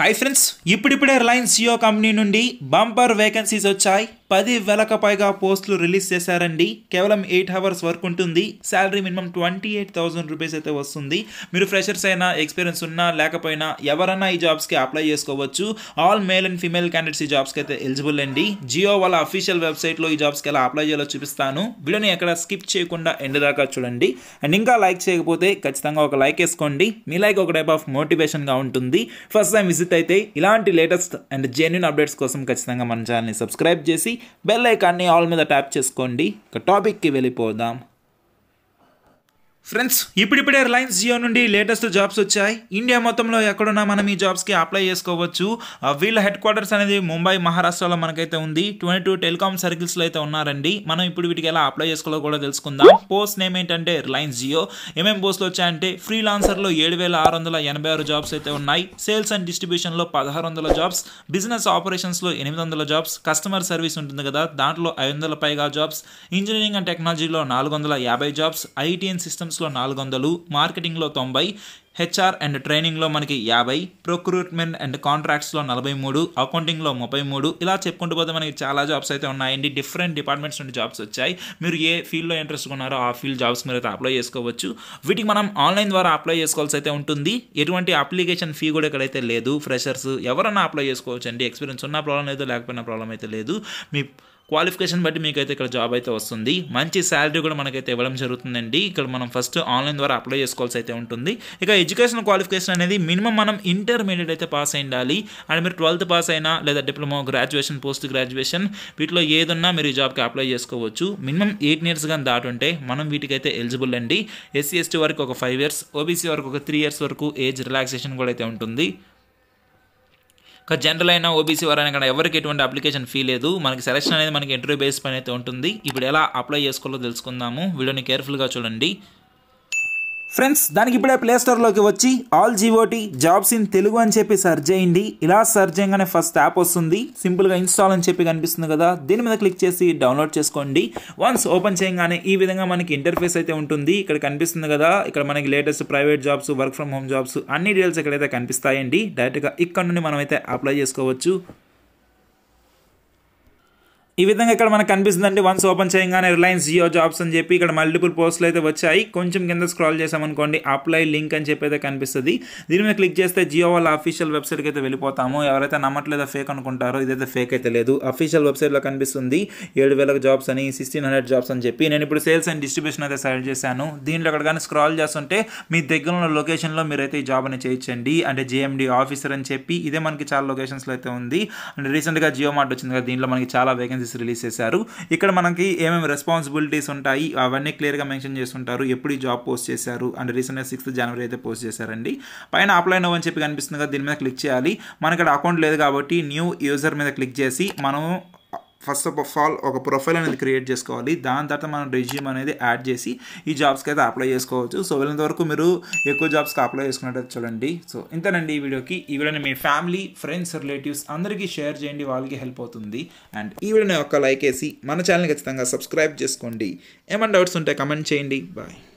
hi friends ఇప్పుడిప్పుడే Reliance Jio company నుండి bumper vacancies వచ్చాయి పది వేలకు పైగా పోస్టులు రిలీజ్ చేశారండి కేవలం ఎయిట్ అవర్స్ వర్క్ ఉంటుంది salary minimum twenty eight thousand rupees అయితే వస్తుంది మీరు ఫ్రెషర్స్ అయినా ఎక్స్పీరియన్స్ ఉన్నా లేకపోయినా ఎవరైనా ఈ జాబ్స్కి అప్లై చేసుకోవచ్చు all male and female candidates ఈ జాబ్స్కి అయితే ఎలిజిబుల్ అండి జియో వాళ్ళ అఫీషియల్ వెబ్సైట్లో ఈ జాబ్స్కి ఎలా అప్లై చేయాలో చూపిస్తాను వీడియోని ఎక్కడ స్కిప్ చేయకుండా ఎండ్ దాకా చూడండి అండ్ ఇంకా లైక్ చేయకపోతే ఖచ్చితంగా ఒక లైక్ వేసుకోండి మీ లైక్ ఒక టైప్ ఆఫ్ మోటివేషన్గా ఉంటుంది ఫస్ట్ టైం విజిట్ అయితే ఇలాంటి లేటెస్ట్ అండ్ జెన్యున్ అప్డేట్స్ కోసం ఖచ్చితంగా మన ఛానల్ని సబ్స్క్రైబ్ చేసి బెల్ ఐకాన్ని ఆల్ మీద ట్యాప్ చేసుకోండి ఇక టాపిక్కి వెళ్ళిపోదాం ఫ్రెండ్స్ ఇప్పుడిప్పుడే రిలయన్స్ జియో నుండి లేటెస్ట్ జాబ్స్ వచ్చాయి ఇండియా మొత్తంలో ఎక్కడున్నా మనం ఈ జాబ్స్కి అప్లై చేసుకోవచ్చు వీళ్ళ హెడ్ క్వార్టర్స్ అనేది ముంబై మహారాష్ట్రలో మనకైతే ఉంది ట్వంటీ టూ టెలికామ్ సర్కిల్స్లో అయితే ఉన్నారండి మనం ఇప్పుడు వీటికి ఎలా అప్లై చేసుకోవాలో కూడా తెలుసుకుందాం పోస్ట్ నేమ్ ఏంటంటే రిలయన్స్ జియో ఏమేమి పోస్టులు వచ్చాయంటే ఫ్రీలాన్సర్లో ఏడు వేల ఆరు వందల ఎనభై ఆరు జాబ్స్ అయితే ఉన్నాయి సేల్స్ అండ్ డిస్ట్రిబ్యూషన్లో పదహారు వందల జాబ్స్ బిజినెస్ ఆపరేషన్స్లో ఎనిమిది వందల జాబ్స్ కస్టమర్ సర్వీస్ ఉంటుంది కదా దాంట్లో ఐదు వందల పైగా జాబ్స్ ఇంజనీరింగ్ అండ్ టెక్నాలజీలో నాలుగు వందల యాభై జాబ్స్ ఐటీ అండ్ సిస్టమ్స్ సేల్స్లో నాలుగు వందలు మార్కెటింగ్లో తొంభై హెచ్ఆర్ అండ్ ట్రైనింగ్లో మనకి యాభై ప్రొక్రూట్మెంట్ అండ్ కాంట్రాక్ట్స్లో నలభై మూడు అకౌంటింగ్లో ముప్పై మూడు ఇలా చెప్పుకుంటూ పోతే మనకి చాలా జాబ్స్ అయితే ఉన్నాయండి డిఫరెంట్ డిపార్ట్మెంట్స్ నుండి జాబ్స్ వచ్చాయి మీరు ఏ ఫీల్డ్లో ఇంట్రెస్ట్ ఉన్నారో ఆ ఫీల్డ్ జాబ్స్ మీరు అయితే అప్లై చేసుకోవచ్చు వీటికి మనం ఆన్లైన్ ద్వారా అప్లై చేసుకోవాల్సి అయితే ఉంటుంది ఎటువంటి అప్లికేషన్ ఫీ కూడా ఇక్కడైతే లేదు ఫ్రెషర్స్ ఎవరైనా అప్లై చేసుకోవచ్చు అండి ఎక్స్పీరియన్స్ ఉన్న ప్రాబ్లం అయితే లేకపోయినా ప్రాబ్లం అయితే లేదు మీ క్వాలిఫికేషన్ బట్టి మీకైతే ఇక్కడ జాబ్ అయితే వస్తుంది మంచి శాలరీ కూడా మనకైతే ఇవ్వడం జరుగుతుందండి ఇక్కడ మనం ఫస్ట్ ఆన్లైన్ ద్వారా అప్లై చేసుకోవాల్సి అయితే ఉంటుంది ఇక ఎడ్యుకేషన్ క్వాలిఫికేషన్ అనేది మినిమం మనం ఇంటర్మీడియట్ అయితే పాస్ అయి ఉండాలి అండ్ మీరు ట్వెల్త్ పాస్ అయినా లేదా డిప్లొమా గ్రాడ్యుయేషన్ పోస్ట్ గ్రాడ్యుయేషన్ వీటిలో ఏదన్నా మీరు జాబ్కి అప్లై చేసుకోవచ్చు మినిమం ఎయిట్ ఇయర్స్ కానీ దాటుంటే మనం వీటికైతే ఎలిజిబుల్ అండి ఎస్సీ ఎస్టీ వరకు ఒక ఫైవ్ ఇయర్స్ ఓబీసీ వరకు ఒక త్రీ ఇయర్స్ వరకు ఏజ్ రిలాక్సేషన్ కూడా అయితే ఉంటుంది జనరల్ అయినా ఓబీసీ వారైనా కానీ ఎవరికి ఎటువంటి అప్లికేషన్ ఫీ లేదు మనకి సెలక్షన్ అనేది మనకి ఇంటర్వ్యూ బేస్ పైన అయితే ఉంటుంది ఇప్పుడు ఎలా అప్లై చేసుకోవాలో తెలుసుకుందాము వీడియోని కేర్ఫుల్గా చూడండి ఫ్రెండ్స్ దానికి ఇప్పుడే ప్లేస్టోర్లోకి వచ్చి all GOT jobs in Telugu అని చెప్పి సర్చ్ చేయండి ఇలా సర్చ్ చేయగానే ఫస్ట్ యాప్ వస్తుంది సింపుల్గా ఇన్స్టాల్ అని చెప్పి కనిపిస్తుంది కదా దీని మీద క్లిక్ చేసి డౌన్లోడ్ చేసుకోండి వన్స్ ఓపెన్ చేయగానే ఈ విధంగా మనకి ఇంటర్ఫేస్ అయితే ఉంటుంది ఇక్కడ కనిపిస్తుంది కదా ఇక్కడ మనకి latest private jobs work from home jobs అన్ని డీటెయిల్స్ ఇక్కడైతే కనిపిస్తాయండి డైరెక్ట్గా ఇక్కడ నుండి మనం అయితే అప్లై చేసుకోవచ్చు ఈ విధంగా ఇక్కడ మనకు కనిపిస్తుందండి వన్స్ ఓపెన్ చేయగానే రిలయన్స్ జియో జాబ్స్ అని చెప్పి ఇక్కడ మల్టిపుల్ పోస్టులు అయితే వచ్చాయి కొంచెం కింద స్క్రాల్ చేసామనుకోండి అప్లై లింక్ అని చెప్పి అయితే కనిపిస్తుంది దీని మీద క్లిక్ చేస్తే జియో వాళ్ళ అఫీషియల్ వెబ్సైట్కి అయితే వెళ్ళిపోతాము ఎవరైతే నమ్మట్లేదో ఫేక్ అనుకుంటారో ఇదైతే ఫేక్ అయితే లేదు అఫీషియల్ వెబ్సైట్లో కనిపిస్తుంది ఏడు వేలకు జాబ్స్ అని సిక్స్టీన్ హండ్రెడ్ జాబ్స్ అని చెప్పి నేను ఇప్పుడు సేల్స్ అండ్ డిస్ట్రిబ్యూషన్ అయితే సెలెక్ట్ చేశాను దీంట్లో అక్కడ కానీ స్క్రాల్ చేస్తుంటే మీ దగ్గర ఉన్న లొకేషన్లో మీరైతే ఈ జాబ్ అని చేయించండి అంటే జేఎండి ఆఫీసర్ అని చెప్పి ఇదే మనకి చాలా లొకేషన్స్లో అయితే ఉంది అండ్ రీసెంట్గా జియో మార్ట్ వచ్చింది కదా దీంట్లో మనకి చాలా వేకెన్సీ మెసేజెస్ రిలీజ్ చేశారు ఇక్కడ మనకి ఏమేమి రెస్పాన్సిబిలిటీస్ ఉంటాయి అవన్నీ క్లియర్గా మెన్షన్ చేస్తుంటారు ఎప్పుడు ఈ జాబ్ పోస్ట్ చేశారు అండ్ రీసెంట్గా సిక్స్త్ జనవరి అయితే పోస్ట్ చేశారండి పైన అప్లై నో అని చెప్పి కనిపిస్తుంది కదా దీని మీద క్లిక్ చేయాలి మనకి అకౌంట్ లేదు కాబట్టి న్యూ యూజర్ మీద క్లిక్ చేసి మనం ఫస్ట్ ఆఫ్ ఆల్ ఒక ప్రొఫైల్ అనేది క్రియేట్ చేసుకోవాలి దాని తర్వాత మనం రెజ్యూమ్ అనేది యాడ్ చేసి ఈ జాబ్స్కి అయితే అప్లై చేసుకోవచ్చు సో వెళ్ళినంత వరకు మీరు ఎక్కువ జాబ్స్కి అప్లై చేసుకున్నట్టు చూడండి సో ఇంతనండి ఈ వీడియోకి ఈ వీడియోని మీ ఫ్యామిలీ ఫ్రెండ్స్ రిలేటివ్స్ అందరికీ షేర్ చేయండి వాళ్ళకి హెల్ప్ అవుతుంది అండ్ ఈ వీడియోని ఒక లైక్ వేసి మన ఛానల్ ఖచ్చితంగా సబ్స్క్రైబ్ చేసుకోండి ఏమైనా డౌట్స్ ఉంటే కమెంట్ చేయండి బాయ్